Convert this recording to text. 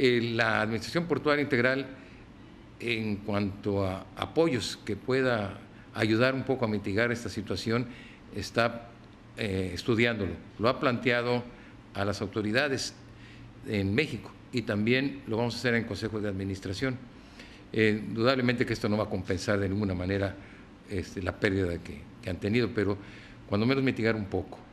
Eh, la Administración Portuaria Integral, en cuanto a apoyos que pueda ayudar un poco a mitigar esta situación, está eh, estudiándolo. Lo ha planteado a las autoridades en México y también lo vamos a hacer en Consejo de administración. Eh, dudablemente que esto no va a compensar de ninguna manera este, la pérdida que han tenido, pero cuando menos mitigar un poco.